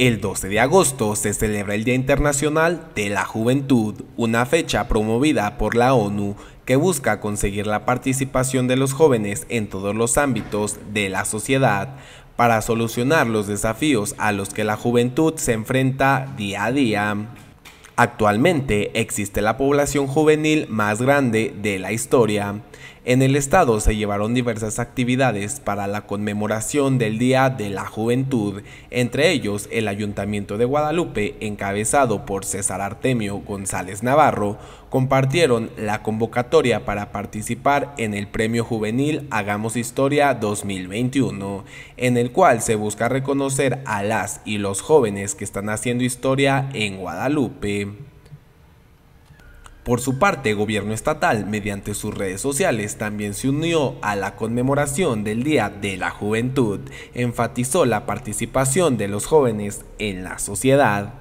El 12 de agosto se celebra el Día Internacional de la Juventud, una fecha promovida por la ONU que busca conseguir la participación de los jóvenes en todos los ámbitos de la sociedad para solucionar los desafíos a los que la juventud se enfrenta día a día. Actualmente existe la población juvenil más grande de la historia. En el estado se llevaron diversas actividades para la conmemoración del Día de la Juventud, entre ellos el Ayuntamiento de Guadalupe, encabezado por César Artemio González Navarro, compartieron la convocatoria para participar en el Premio Juvenil Hagamos Historia 2021, en el cual se busca reconocer a las y los jóvenes que están haciendo historia en Guadalupe. Por su parte, el gobierno estatal, mediante sus redes sociales, también se unió a la conmemoración del Día de la Juventud, enfatizó la participación de los jóvenes en la sociedad.